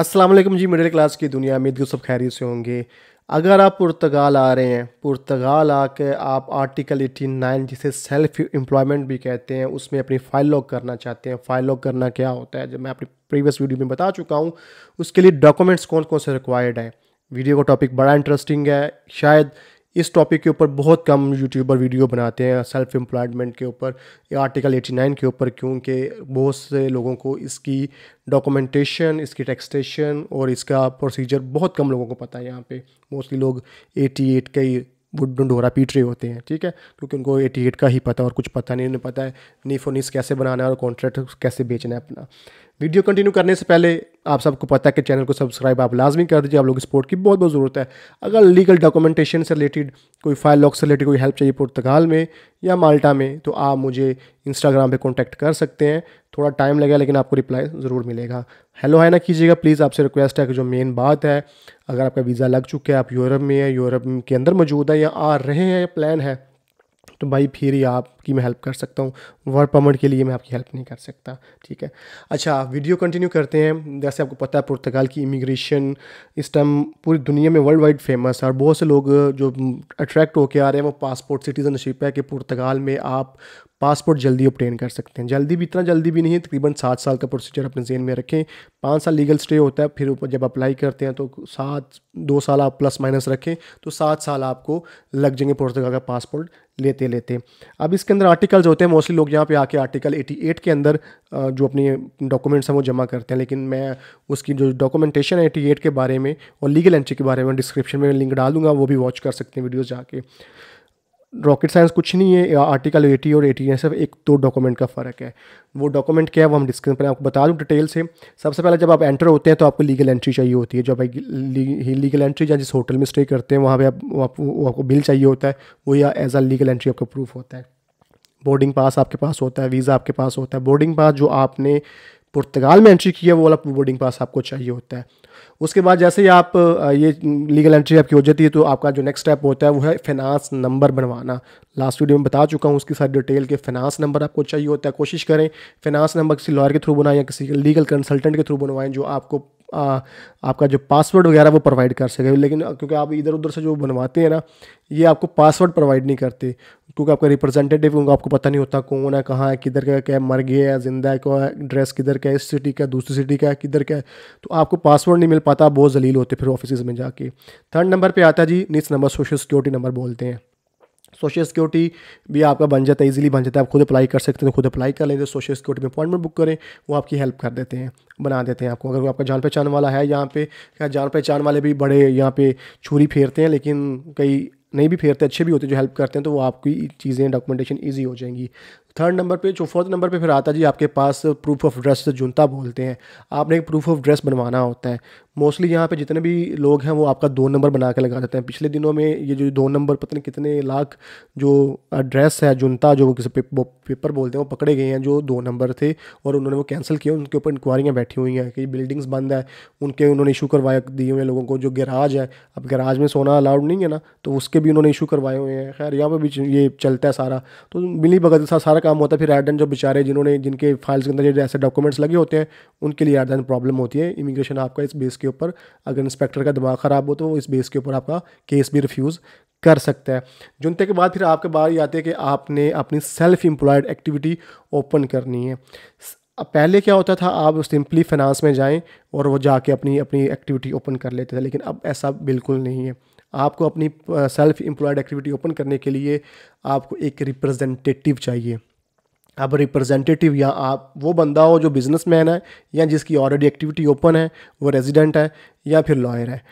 अस्सलाम वालेकुम जी middle class की दुनिया में सब खैरियत से होंगे अगर आप पुर्तगाल आ रहे हैं पुर्तगाल आके आप आर्टिकल 89 जिसे सेल्फ एम्प्लॉयमेंट भी कहते हैं उसमें अपनी फाइल लॉक करना चाहते हैं फाइल लॉक करना क्या होता है जब मैं अपनी प्रीवियस वीडियो में बता चुका हूँ उसके लिए डॉक्यूमेंट्स कौन कौन से रिक्वायर्ड हैं वीडियो का टॉपिक बड़ा इंटरेस्टिंग है शायद इस टॉपिक के ऊपर बहुत कम यूट्यूबर वीडियो बनाते हैं सेल्फ एम्प्लॉयमेंट के ऊपर या आर्टिकल 89 के ऊपर क्योंकि बहुत से लोगों को इसकी डॉक्यूमेंटेशन इसकी टेक्सटेशन और इसका प्रोसीजर बहुत कम लोगों को पता है यहाँ पे मोस्टली लोग 88 का ही ढोरा पीट रहे होते हैं ठीक है क्योंकि उनको 88 का ही पता और कुछ पता नहीं उन्हें पता है नीफ और नीस कैसे बनाना है और कॉन्ट्रैक्ट कैसे बेचना है अपना वीडियो कंटिन्यू करने से पहले आप सबको पता है कि चैनल को सब्सक्राइब आप लाजमी कर दीजिए आप लोग सपोर्ट की बहुत बहुत ज़रूरत है अगर लीगल डॉक्यूमेंटेशन से रिलेटेड कोई फाइल लॉक से रिलेटेड कोई हेल्प चाहिए पुर्तगाल में या माल्टा में तो आप मुझे इंस्टाग्राम पे कांटेक्ट कर सकते हैं थोड़ा टाइम लगेगा लेकिन आपको रिप्लाई ज़रूर मिलेगा हेलो है ना कीजिएगा प्लीज़ आपसे रिक्वेस्ट है कि जो मेन बात है अगर आपका वीज़ा लग चुका है आप यूरोप में है यूरोप के अंदर मौजूद है या आ रहे हैं प्लान है तो भाई फिर ही आपकी मैं हेल्प कर सकता हूँ वर्क परमिट के लिए मैं आपकी हेल्प नहीं कर सकता ठीक है अच्छा वीडियो कंटिन्यू करते हैं जैसे आपको पता है पुर्तगाल की इमिग्रेशन इस टाइम पूरी दुनिया में वर्ल्ड वाइड फेमस है और बहुत से लोग जो अट्रैक्ट होकर आ रहे हैं वो पासपोर्ट सिटीजनशिप है कि पुर्तगाल में आप पासपोर्ट जल्दी ऑप्टेन कर सकते हैं जल्दी भी इतना जल्दी भी नहीं है तकरीबन सात साल का प्रोसीजर अपने जेन में रखें पाँच साल लीगल स्टे होता है फिर जब अप्लाई करते हैं तो सात दो साल आप प्लस माइनस रखें तो सात साल आपको लग जाएंगे पुर्तगाल का पासपोर्ट लेते लेते अब इसके अंदर आर्टिकल्स होते हैं मोस्टली लोग यहाँ पे आके आर्टिकल 88 के अंदर जो अपने डॉक्यूमेंट्स हैं वो जमा करते हैं लेकिन मैं उसकी जो डॉक्यूमेंटेशन है 88 के बारे में और लीगल एंट्री के बारे में डिस्क्रिप्शन में लिंक डालूंगा वो भी वॉच कर सकते हैं वीडियोज़ जाके रॉकेट साइंस कुछ नहीं है आर्टिकल एटी और एटी सिर्फ एक दो डॉक्यूमेंट का फ़र्क है वो डॉक्यूमेंट क्या है वो हम डिस्क्रिप पहले आपको बता दूँ डिटेल से सबसे पहले जब आप एंटर होते हैं तो आपको लीगल एंट्री चाहिए होती है जब आप लीगल एंट्री या जिस होटल में स्टे करते हैं वहाँ पर आप, आप, आपको बिल चाहिए होता है वो या एज आ लीगल एंट्री आपका प्रूफ होता है बोर्डिंग पास आपके पास होता है वीज़ा आपके पास होता है बोर्डिंग पास जो आपने पुर्तगाल में एंट्री की है वो वाला बोर्डिंग पास आपको चाहिए होता है उसके बाद जैसे ही आप ये लीगल एंट्री आपकी हो जाती है तो आपका जो नेक्स्ट स्टेप होता है वो है फिनांस नंबर बनवाना लास्ट वीडियो में बता चुका हूँ उसकी सारी डिटेल के फिनांस नंबर आपको चाहिए होता है कोशिश करें फिनांस नंबर किसी लॉयर के थ्रू बनाएं या किसी लीगल कंसल्टेंट के थ्रू बनवाएं जो आपको आ, आपका जो पासवर्ड वगैरह वो प्रोवाइड कर सके लेकिन क्योंकि आप इधर उधर से जो बनवाते हैं ना ये आपको पासवर्ड प्रोवाइड नहीं करते क्योंकि आपका रिप्रेजेंटेटिव उनको आपको पता नहीं होता कौन है कहाँ है किधर का क्या मर गया है जिंदा है है एड्रेस किधर का है इस सिटी का दूसरी सिटी का है किधर का है तो आपको पासवर्ड नहीं मिल पाता बहुत जलील होते फिर ऑफिस में जाके थर्ड नंबर पर आता जी next number social security number बोलते हैं सोशल सिक्योरिटी भी आपका बन जाता है इजीली बन जाता है आप खुद अप्लाई कर सकते हैं खुद अप्लाई कर लेते हैं सोशल सिक्योरिटी में अपॉइंटमेंट बुक करें वो आपकी हेल्प कर देते हैं बना देते हैं आपको अगर आपका जान पहचान वाला है यहाँ पे क्या जान पहचान वाले भी बड़े यहाँ पे छुरी फेरते हैं लेकिन कई नहीं भी फेरते अच्छे भी होते जो हेल्प करते हैं तो वो आपकी चीज़ें डॉक्यूमेंटेशन ईजी हो जाएंगी थर्ड नंबर पे जो फोर्थ नंबर पे फिर आता जी आपके पास प्रूफ ऑफ ड्रेस जुनता बोलते हैं आपने एक प्रूफ ऑफ ड्रेस बनवाना होता है मोस्टली यहाँ पे जितने भी लोग हैं वो आपका दो नंबर बना के लगा देते हैं पिछले दिनों में ये जो दो नंबर पता नहीं कितने लाख जो ड्रेस है जुनता जो किसी पेपर बोलते हैं वो पकड़े गए हैं जो दो नंबर थे और उन्होंने वो कैंसिल किए उनके ऊपर इंक्वायरियाँ बैठी हुई हैं कि बिल्डिंग्स बंद है उनके उन्होंने इशू करवाए दिए हुए हैं लोगों को जो गैराज है अब गैराज में सोना अलाउड नहीं है ना तो उसके भी उन्होंने इशू करवाए हुए हैं खैर यहाँ पर भी ये चलता है सारा तो मिली भगत के साथ सारा काम होता है फिर आर्डन जो बेचारे जिन्होंने जिनके फाइल्स के अंदर ऐसे डॉक्यूमेंट्स लगे होते हैं उनके लिए आर्डन प्रॉब्लम होती है इमिग्रेशन आपका इस बेस के ऊपर अगर इंस्पेक्टर का दिमाग ख़राब हो तो इस बेस के ऊपर आपका केस भी रिफ्यूज़ कर सकता है जुनते के बाद फिर आपके ये आते हैं कि आपने अपनी सेल्फ एम्प्लॉयड एक्टिविटी ओपन करनी है पहले क्या होता था आप सिंपली फाइनेंस में जाएं और वो जाके अपनी अपनी एक्टिविटी ओपन कर लेते थे लेकिन अब ऐसा बिल्कुल नहीं है आपको अपनी सेल्फ एम्प्लॉयड एक्टिविटी ओपन करने के लिए आपको एक रिप्रेजेंटेटिव चाहिए आप रिप्रेजेंटेटिव या आप वो बंदा हो जो बिजनेसमैन है या जिसकी ऑलरेडी एक्टिविटी ओपन है वो रेजिडेंट है या फिर लॉयर है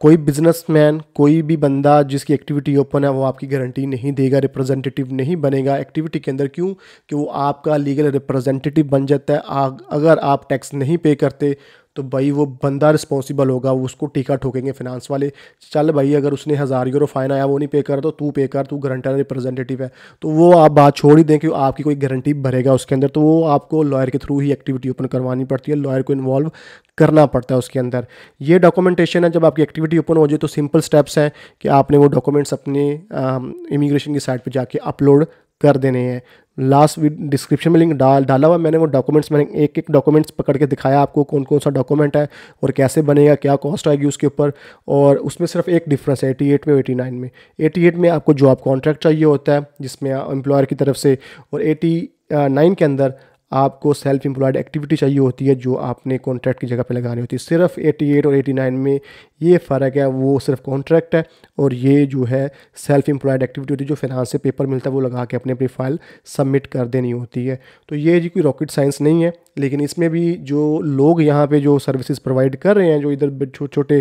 कोई बिजनेसमैन कोई भी बंदा जिसकी एक्टिविटी ओपन है वो आपकी गारंटी नहीं देगा रिप्रेजेंटेटिव नहीं बनेगा एक्टिविटी के अंदर क्यों कि वो आपका लीगल रिप्रेजेंटेटिव बन जाता है अगर आप टैक्स नहीं पे करते तो भाई वो बंदा रिस्पॉन्सिबल होगा उसको टीका ठोकेंगे फिनांस वाले चल भाई अगर उसने हज़ार यूरो फाइन आया वो नहीं पे कर तो तू पे कर तू गारंटर रिप्रेजेंटेटिव है तो वो आप बात छोड़ ही दें कि आपकी कोई गारंटी भरेगा उसके अंदर तो वो आपको लॉयर के थ्रू ही एक्टिविटी ओपन करवानी पड़ती है लॉयर को इन्वॉल्व करना पड़ता है उसके अंदर ये डॉक्यूमेंटेशन है जब आपकी एक्टिविटी ओपन हो जाए तो सिंपल स्टेप्स हैं कि आपने वो डॉक्यूमेंट्स अपने इमिग्रेशन की साइट पर जाके अपलोड कर देने हैं लास्ट डिस्क्रिप्शन में लिंक डाल डाला हुआ मैंने वो डॉक्यूमेंट्स मैंने एक एक डॉक्यूमेंट्स पकड़ के दिखाया आपको कौन कौन सा डॉक्यूमेंट है और कैसे बनेगा क्या कॉस्ट आएगी उसके ऊपर और उसमें सिर्फ एक डिफरेंस है एटी एट में एटी नाइन में एटी एट में आपको जॉब कॉन्ट्रैक्ट चाहिए होता है जिसमें एम्प्लॉयर की तरफ से और एटी नाइन के अंदर आपको सेल्फ एम्प्लॉयड एक्टिविटी चाहिए होती है जो आपने कॉन्ट्रैक्ट की जगह पे लगानी होती है सिर्फ 88 और 89 में ये फ़र्क है वो सिर्फ कॉन्ट्रैक्ट है और ये जो है सेल्फ एम्प्लॉयड एक्टिविटी होती है जो फिनांस से पेपर मिलता है वो लगा के अपनी अपनी फाइल सबमिट कर देनी होती है तो ये जी कोई रॉकेट साइंस नहीं है लेकिन इसमें भी जो लोग यहाँ पर जो सर्विसज़ प्रोवाइड कर रहे हैं जो इधर छोटे छोटे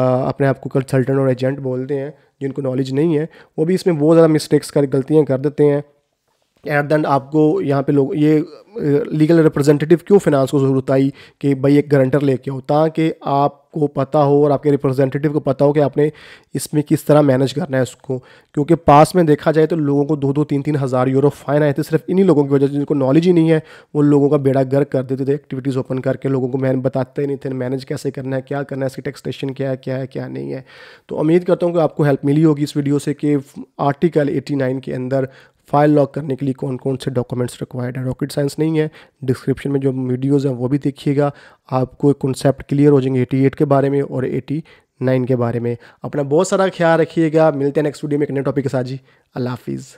अपने आप को कंसल्टेंट और एजेंट बोलते हैं जिनको नॉलेज नहीं है वो भी इसमें बहुत ज़्यादा मिस्टेक्स कर गलतियाँ कर देते हैं एट द आपको यहाँ पे लोग ये लीगल रिप्रेजेंटेटिव क्यों फिनांस को ज़रूरत आई कि भाई एक गारंटर लेके हो ताकि आपको पता हो और आपके रिप्रेजेंटेटिव को पता हो कि आपने इसमें किस तरह मैनेज करना है उसको क्योंकि पास में देखा जाए तो लोगों को दो दो तीन तीन हज़ार यूरो फाइन आए थे सिर्फ इन्हीं लोगों की वजह से जिनको नॉलेज ही नहीं है वो लोगों का बेड़ा गर्क कर देते थे एक्टिविटीज़ ओपन करके लोगों को मैन बताते नहीं थे मैनेज कैसे करना है क्या करना है इसकी टेक्सटेशन क्या है क्या है क्या नहीं है तो उम्मीद करता हूँ कि आपको हेल्प मिली होगी इस वीडियो से कि आर्टिकल एटी के अंदर फाइल लॉक करने के लिए कौन कौन से डॉक्यूमेंट्स रिक्वायर्ड है रॉकेट साइंस नहीं है डिस्क्रिप्शन में जो वीडियोज़ हैं वो भी देखिएगा आपको कॉन्सेप्ट क्लियर हो जाएंगे एटी के बारे में और नाइन के बारे में अपना बहुत सारा ख्याल रखिएगा मिलते हैं नेक्स्ट वीडियो में एक नए टॉपिक के साथ जी अल्लाह हाफिज़